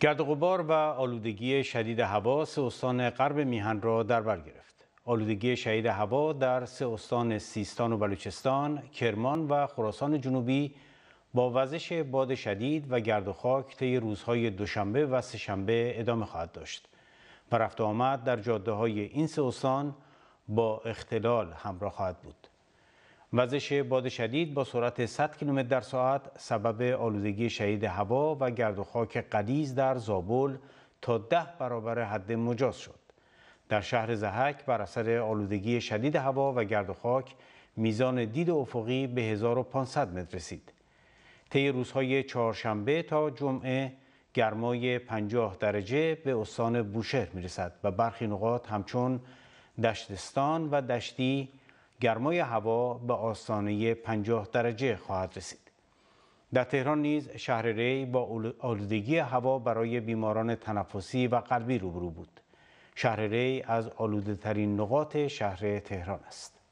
گرد و غبار و آلودگی شدید هوا سه استان غرب میهن را در بر گرفت. آلودگی شدید هوا در سه استان سیستان و بلوچستان، کرمان و خراسان جنوبی با وزش باد شدید و گرد و خاک طی روزهای دوشنبه و سهشنبه ادامه خواهد داشت. و رفت آمد در جاده های این سه استان با اختلال همراه خواهد بود. وزش باد شدید با سرعت 100 کیلومتر در ساعت سبب آلودگی شدید هوا و گرد و خاک قدیز در زابل تا ده برابر حد مجاز شد. در شهر زهک بر اثر آلودگی شدید هوا و گرد و خاک میزان دید افقی به 1500 متر رسید. طی روزهای چهارشنبه تا جمعه گرمای 50 درجه به استان بوشهر میرسد و برخی نقاط همچون دشتستان و دشتی گرمای هوا به آستانه 50 درجه خواهد رسید. در تهران نیز شهر ری با آلودگی هوا برای بیماران تنفسی و قلبی روبرو بود. شهر ری از آلوده نقاط شهر تهران است.